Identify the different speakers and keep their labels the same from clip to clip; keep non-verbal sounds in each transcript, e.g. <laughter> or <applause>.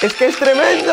Speaker 1: ¡Es que es tremendo!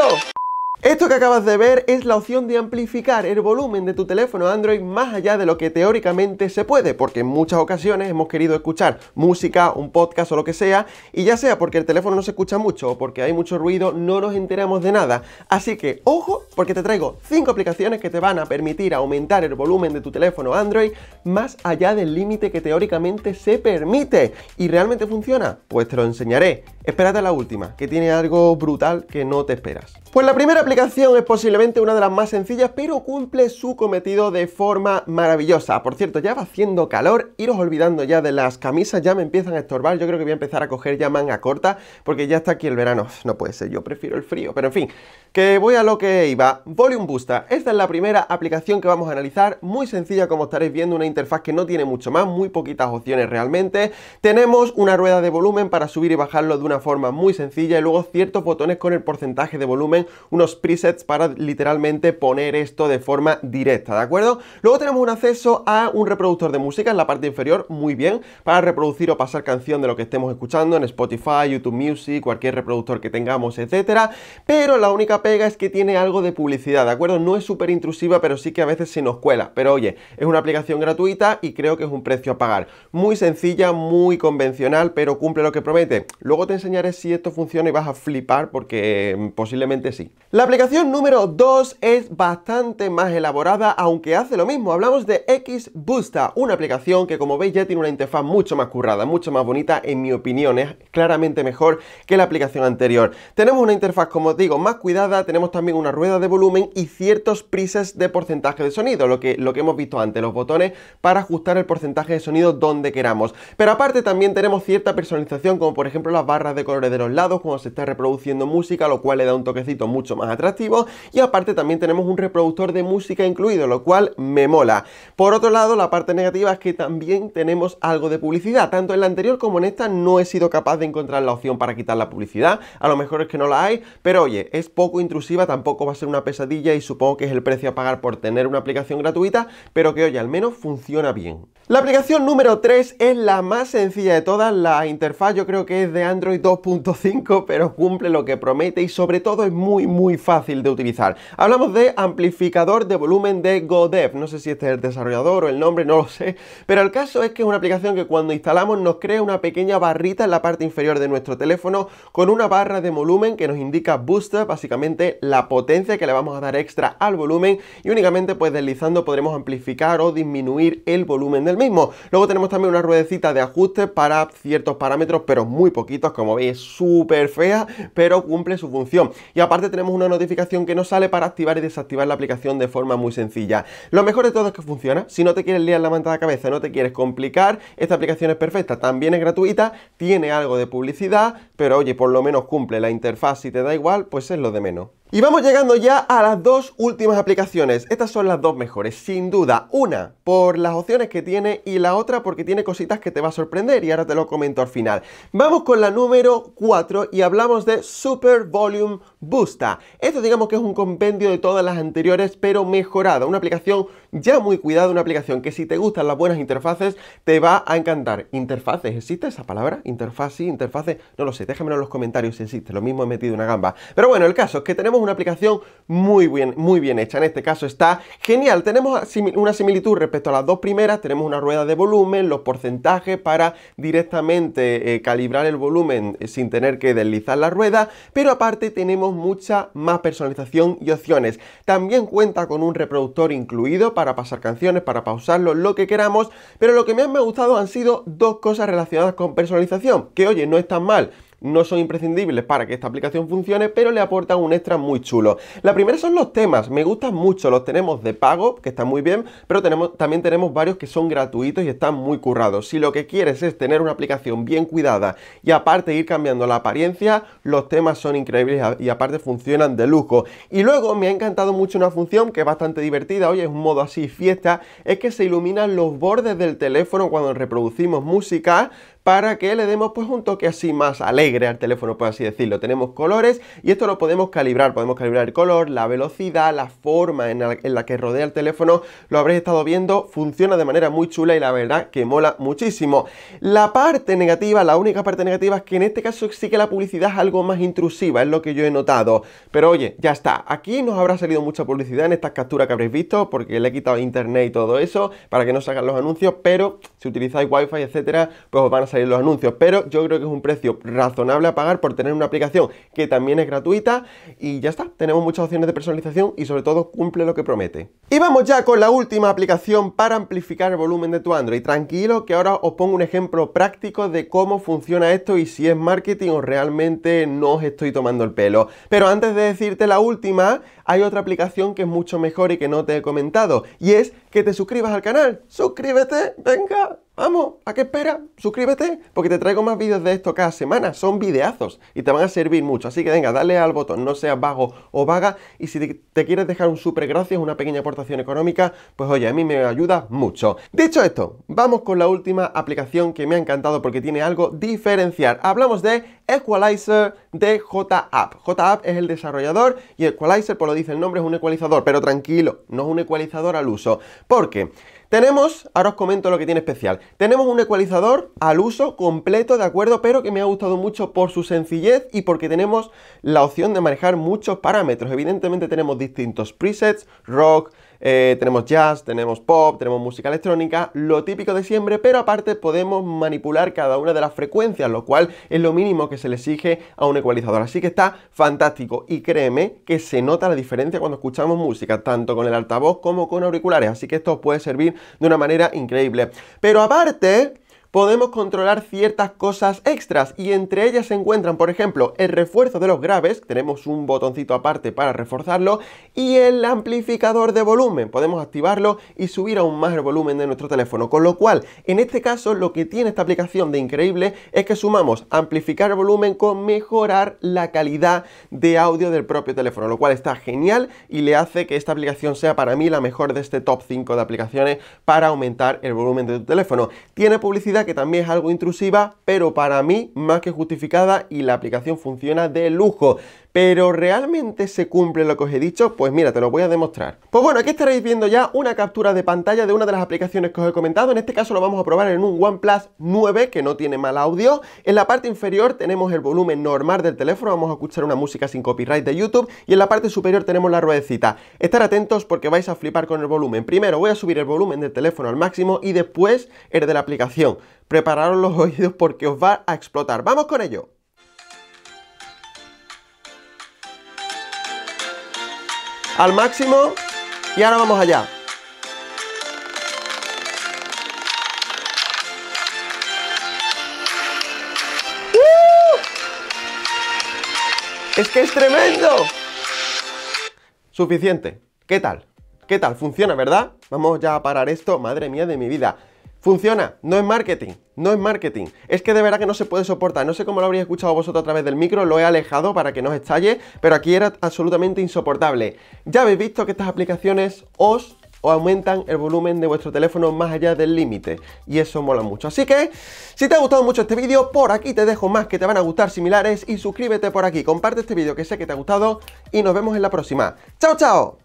Speaker 1: Esto que acabas de ver es la opción de amplificar el volumen de tu teléfono Android más allá de lo que teóricamente se puede, porque en muchas ocasiones hemos querido escuchar música, un podcast o lo que sea, y ya sea porque el teléfono no se escucha mucho o porque hay mucho ruido, no nos enteramos de nada. Así que ojo, porque te traigo 5 aplicaciones que te van a permitir aumentar el volumen de tu teléfono Android más allá del límite que teóricamente se permite. ¿Y realmente funciona? Pues te lo enseñaré Espérate la última, que tiene algo brutal que no te esperas. Pues la primera aplicación es posiblemente una de las más sencillas, pero cumple su cometido de forma maravillosa. Por cierto, ya va haciendo calor, iros olvidando ya de las camisas, ya me empiezan a estorbar, yo creo que voy a empezar a coger ya manga corta, porque ya está aquí el verano, no puede ser, yo prefiero el frío, pero en fin, que voy a lo que iba. Volume Booster, esta es la primera aplicación que vamos a analizar, muy sencilla como estaréis viendo, una interfaz que no tiene mucho más, muy poquitas opciones realmente. Tenemos una rueda de volumen para subir y bajarlo de una forma muy sencilla y luego ciertos botones con el porcentaje de volumen, unos presets para literalmente poner esto de forma directa, ¿de acuerdo? Luego tenemos un acceso a un reproductor de música en la parte inferior, muy bien, para reproducir o pasar canción de lo que estemos escuchando en Spotify, YouTube Music, cualquier reproductor que tengamos, etcétera, pero la única pega es que tiene algo de publicidad, ¿de acuerdo? No es súper intrusiva, pero sí que a veces se nos cuela, pero oye, es una aplicación gratuita y creo que es un precio a pagar. Muy sencilla, muy convencional, pero cumple lo que promete. Luego te enseñaré si esto funciona y vas a flipar porque mm, posiblemente sí. La aplicación número 2 es bastante más elaborada, aunque hace lo mismo. Hablamos de Xbusta, una aplicación que como veis ya tiene una interfaz mucho más currada, mucho más bonita, en mi opinión, es claramente mejor que la aplicación anterior. Tenemos una interfaz, como os digo, más cuidada, tenemos también una rueda de volumen y ciertos prises de porcentaje de sonido, lo que, lo que hemos visto antes, los botones para ajustar el porcentaje de sonido donde queramos. Pero aparte también tenemos cierta personalización, como por ejemplo las barras de colores de los lados cuando se está reproduciendo música, lo cual le da un toquecito mucho más atractivo. Y aparte también tenemos un reproductor de música incluido, lo cual me mola. Por otro lado, la parte negativa es que también tenemos algo de publicidad. Tanto en la anterior como en esta no he sido capaz de encontrar la opción para quitar la publicidad. A lo mejor es que no la hay, pero oye, es poco intrusiva, tampoco va a ser una pesadilla y supongo que es el precio a pagar por tener una aplicación gratuita, pero que oye, al menos funciona bien. La aplicación número 3 es la más sencilla de todas, la interfaz yo creo que es de Android 2.5, pero cumple lo que promete y sobre todo es muy muy fácil de utilizar. Hablamos de amplificador de volumen de GoDev, no sé si este es el desarrollador o el nombre, no lo sé, pero el caso es que es una aplicación que cuando instalamos nos crea una pequeña barrita en la parte inferior de nuestro teléfono con una barra de volumen que nos indica booster, básicamente la potencia que le vamos a dar extra al volumen y únicamente pues deslizando podremos amplificar o disminuir el volumen del mismo. Luego tenemos también una ruedecita de ajuste para ciertos parámetros, pero muy poquitos, como veis, súper fea, pero cumple su función. Y aparte tenemos una notificación que nos sale para activar y desactivar la aplicación de forma muy sencilla. Lo mejor de todo es que funciona. Si no te quieres liar la manta de cabeza, no te quieres complicar, esta aplicación es perfecta. También es gratuita, tiene algo de publicidad, pero oye, por lo menos cumple la interfaz. Si te da igual, pues es lo de menos. Y vamos llegando ya a las dos últimas aplicaciones. Estas son las dos mejores, sin duda. Una por las opciones que tiene y la otra porque tiene cositas que te va a sorprender y ahora te lo comento al final. Vamos con la número 4 y hablamos de Super Volume Boosta Esto digamos que es un compendio de todas las anteriores pero mejorada. Una aplicación ya muy cuidada, una aplicación que si te gustan las buenas interfaces te va a encantar. ¿Interfaces? ¿Existe esa palabra? ¿Interfaz? Sí, interfaces. No lo sé, déjamelo en los comentarios si existe. Lo mismo he metido una gamba. Pero bueno, el caso es que tenemos una aplicación muy bien, muy bien hecha. En este caso está genial. Tenemos una similitud respecto a las dos primeras. Tenemos una rueda de volumen, los porcentajes para directamente eh, calibrar el volumen eh, sin tener que deslizar la rueda. Pero aparte tenemos mucha más personalización y opciones. También cuenta con un reproductor incluido para pasar canciones, para pausarlo, lo que queramos. Pero lo que más me ha gustado han sido dos cosas relacionadas con personalización. Que oye, no es tan mal no son imprescindibles para que esta aplicación funcione, pero le aportan un extra muy chulo. La primera son los temas, me gustan mucho, los tenemos de pago, que están muy bien, pero tenemos, también tenemos varios que son gratuitos y están muy currados. Si lo que quieres es tener una aplicación bien cuidada y aparte ir cambiando la apariencia, los temas son increíbles y aparte funcionan de lujo. Y luego me ha encantado mucho una función que es bastante divertida, hoy es un modo así fiesta, es que se iluminan los bordes del teléfono cuando reproducimos música, para que le demos pues un toque así más alegre al teléfono, por así decirlo. Tenemos colores y esto lo podemos calibrar, podemos calibrar el color, la velocidad, la forma en la, que rodea el teléfono, lo habréis estado viendo, funciona de manera muy chula y la verdad que mola muchísimo. La parte negativa, la única parte negativa es que en este caso sí que la publicidad es algo más intrusiva, es lo que yo he notado. Pero oye, ya está, aquí nos habrá salido mucha publicidad en estas capturas que habréis visto, porque le he quitado internet y todo eso, para que no salgan los anuncios, pero si utilizáis wifi, etcétera, pues os van a salir salir los anuncios, pero yo creo que es un precio razonable a pagar por tener una aplicación que también es gratuita y ya está, tenemos muchas opciones de personalización y sobre todo cumple lo que promete. Y vamos ya con la última aplicación para amplificar el volumen de tu Android. Tranquilo que ahora os pongo un ejemplo práctico de cómo funciona esto y si es marketing o realmente no os estoy tomando el pelo. Pero antes de decirte la última, hay otra aplicación que es mucho mejor y que no te he comentado y es que te suscribas al canal. Suscríbete, venga, Vamos, ¿a qué espera? Suscríbete, porque te traigo más vídeos de esto cada semana. Son videazos y te van a servir mucho. Así que venga, dale al botón, no seas vago o vaga. Y si te, quieres dejar un super gracias, una pequeña aportación económica, pues oye, a mí me ayuda mucho. Dicho esto, vamos con la última aplicación que me ha encantado porque tiene algo diferencial Hablamos de Equalizer de JApp. JApp es el desarrollador y Equalizer, por pues lo dice el nombre, es un ecualizador. Pero tranquilo, no es un ecualizador al uso. Porque... qué? Tenemos, ahora os comento lo que tiene especial, tenemos un ecualizador al uso completo, ¿de acuerdo? Pero que me ha gustado mucho por su sencillez y porque tenemos la opción de manejar muchos parámetros. Evidentemente tenemos distintos presets, rock, eh, tenemos jazz, tenemos pop, tenemos música electrónica, lo típico de siempre, pero aparte podemos manipular cada una de las frecuencias, lo cual es lo mínimo que se le exige a un ecualizador. Así que está fantástico y créeme que se nota la diferencia cuando escuchamos música, tanto con el altavoz como con auriculares, así que esto puede servir de una manera increíble. Pero aparte, podemos controlar ciertas cosas extras y entre ellas se encuentran, por ejemplo, el refuerzo de los graves, tenemos un botoncito aparte para reforzarlo, y el amplificador de volumen, podemos activarlo y subir aún más el volumen de nuestro teléfono, con lo cual, en este caso, lo que tiene esta aplicación de increíble es que sumamos amplificar volumen con mejorar la calidad de audio del propio teléfono, lo cual está genial y le hace que esta aplicación sea para mí la mejor de este top 5 de aplicaciones para aumentar el volumen de tu teléfono. Tiene publicidad que también es algo intrusiva, pero para mí más que justificada y la aplicación funciona de lujo. Pero ¿realmente se cumple lo que os he dicho? Pues mira, te lo voy a demostrar. Pues bueno, aquí estaréis viendo ya una captura de pantalla de una de las aplicaciones que os he comentado. En este caso lo vamos a probar en un OnePlus 9 que no tiene mal audio. En la parte inferior tenemos el volumen normal del teléfono, vamos a escuchar una música sin copyright de YouTube y en la parte superior tenemos la ruedecita. Estar atentos porque vais a flipar con el volumen. Primero voy a subir el volumen del teléfono al máximo y después el de la aplicación prepararos los <laughs> oídos porque os va a explotar. ¡Vamos con ello! Al máximo y ahora vamos allá. ¡Uh! ¡Es que es tremendo! Suficiente. ¿Qué tal? ¿Qué tal? Funciona, ¿verdad? Vamos ya a parar esto. Madre mía de mi vida. Funciona, no es marketing, no es marketing. Es que de verdad que no se puede soportar. No sé cómo lo habría escuchado vosotros a través del micro, lo he alejado para que no os estalle, pero aquí era absolutamente insoportable. Ya habéis visto que estas aplicaciones os o aumentan el volumen de vuestro teléfono más allá del límite y eso mola mucho. Así que si te ha gustado mucho este vídeo, por aquí te dejo más que te van a gustar similares y suscríbete por aquí, comparte este vídeo que sé que te ha gustado y nos vemos en la próxima. ¡Chao, chao!